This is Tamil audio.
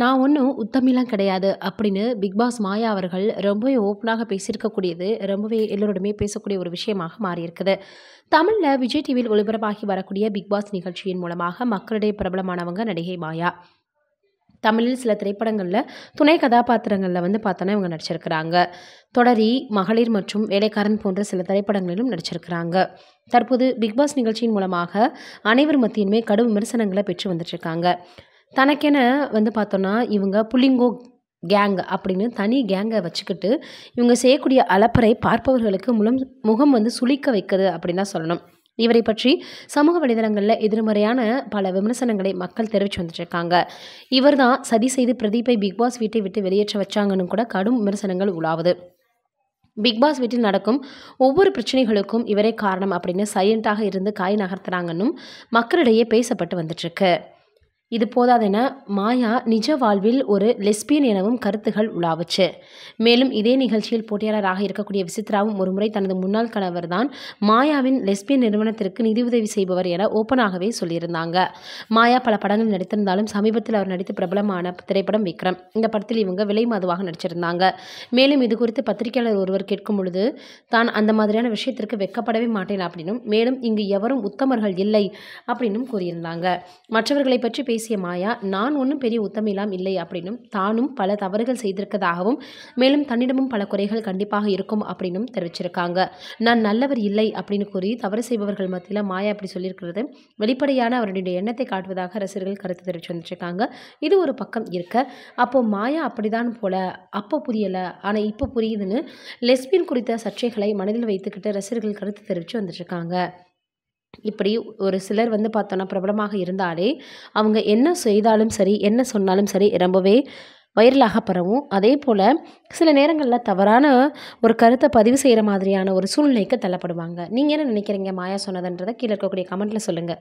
நான் ஒன்றும் உத்தமிலாம் கிடையாது அப்படின்னு பிக்பாஸ் மாயா அவர்கள் ரொம்பவே ஓப்பனாக பேசியிருக்கக்கூடியது ரொம்பவே எல்லோருடமே பேசக்கூடிய ஒரு விஷயமாக மாறியிருக்குது தமிழில் விஜய் டிவியில் ஒளிபரப்பாகி வரக்கூடிய பிக்பாஸ் நிகழ்ச்சியின் மூலமாக மக்களிடையே பிரபலமானவங்க நடிகை மாயா தமிழில் சில திரைப்படங்களில் துணை கதாபாத்திரங்களில் வந்து பார்த்தோன்னா இவங்க நடிச்சிருக்கிறாங்க தொடரி மகளிர் மற்றும் வேலைக்காரன் போன்ற சில திரைப்படங்களிலும் நடிச்சிருக்கிறாங்க தற்போது பிக்பாஸ் நிகழ்ச்சியின் மூலமாக அனைவர் மத்தியுமே கடும் விமர்சனங்களை பெற்று வந்துட்டுருக்காங்க தனக்கென வந்து பார்த்தோன்னா இவங்க புள்ளிங்கோ கேங் அப்படின்னு தனி கேங்கை வச்சுக்கிட்டு இவங்க செய்யக்கூடிய அலப்பறை பார்ப்பவர்களுக்கு முலம் முகம் வந்து சுளிக்க வைக்குது அப்படின்னு தான் சொல்லணும் இவரை பற்றி சமூக வலைதளங்களில் எதிர்மறையான பல விமர்சனங்களை மக்கள் தெரிவித்து வந்துட்டுருக்காங்க இவர் தான் சதி செய்து பிரதீப்பை பிக்பாஸ் வீட்டை விட்டு வெளியேற்ற வச்சாங்கன்னு கூட கடும் விமர்சனங்கள் உலாவுது பிக்பாஸ் வீட்டில் நடக்கும் ஒவ்வொரு பிரச்சனைகளுக்கும் இவரே காரணம் அப்படின்னு சைலண்ட்டாக இருந்து காய் நகர்த்துறாங்கன்னும் மக்களிடையே பேசப்பட்டு வந்துட்டுருக்கு இது போதாதென மாயா நிஜ வாழ்வில் ஒரு லெஸ்பியன் எனவும் கருத்துகள் உலாவுச்சு மேலும் இதே நிகழ்ச்சியில் போட்டியாளராக இருக்கக்கூடிய விசித்ராவும் ஒருமுறை தனது முன்னாள் கணவர் தான் மாயாவின் லெஸ்பியன் நிறுவனத்திற்கு நிதியுதவி செய்பவர் என ஓப்பனாகவே சொல்லியிருந்தாங்க மாயா பல படங்கள் நடித்திருந்தாலும் சமீபத்தில் அவர் நடித்து பிரபலமான திரைப்படம் விக்ரம் இந்த படத்தில் இவங்க விலை மதுவாக நடிச்சிருந்தாங்க மேலும் இது குறித்து பத்திரிகையாளர் ஒருவர் கேட்கும் பொழுது தான் அந்த மாதிரியான விஷயத்திற்கு வெக்கப்படவே மாட்டேன் அப்படின்னும் மேலும் இங்கு எவரும் உத்தமர்கள் இல்லை அப்படின்னும் கூறியிருந்தாங்க மற்றவர்களை பற்றி பேச பேசிய மாயா நான் ஒன்றும் பெரிய உத்தமிலாம் இல்லை அப்படின்னும் தானும் பல தவறுகள் செய்திருக்கதாகவும் மேலும் தன்னிடமும் பல குறைகள் கண்டிப்பாக இருக்கும் அப்படின்னும் தெரிவிச்சிருக்காங்க நான் நல்லவர் இல்லை அப்படின்னு கூறி தவறு செய்பவர்கள் மத்தியில் மாயா அப்படி சொல்லியிருக்கிறது வெளிப்படையான அவருடைய எண்ணத்தை காட்டுவதாக ரசிகர்கள் கருத்து தெரிவித்து வந்துருக்காங்க இது ஒரு பக்கம் இருக்க அப்போது மாயா அப்படிதான் போல அப்போ புரியலை ஆனால் இப்போ புரியுதுன்னு லெஸ்பின் குறித்த சர்ச்சைகளை மனதில் வைத்துக்கிட்டு ரசிகர்கள் கருத்து தெரிவித்து வந்துட்டுருக்காங்க இப்படி ஒரு சிலர் வந்து பார்த்தோன்னா பிரபலமாக இருந்தாலே அவங்க என்ன செய்தாலும் சரி என்ன சொன்னாலும் சரி ரொம்பவே வைரலாக பரவும் அதே போல் சில நேரங்களில் தவறான ஒரு கருத்தை பதிவு செய்கிற மாதிரியான ஒரு சூழ்நிலைக்கு தள்ளப்படுவாங்க நீங்கள் என்ன நினைக்கிறீங்க மாயா சொன்னதுன்றதை கீழே இருக்கக்கூடிய கமெண்ட்டில் சொல்லுங்கள்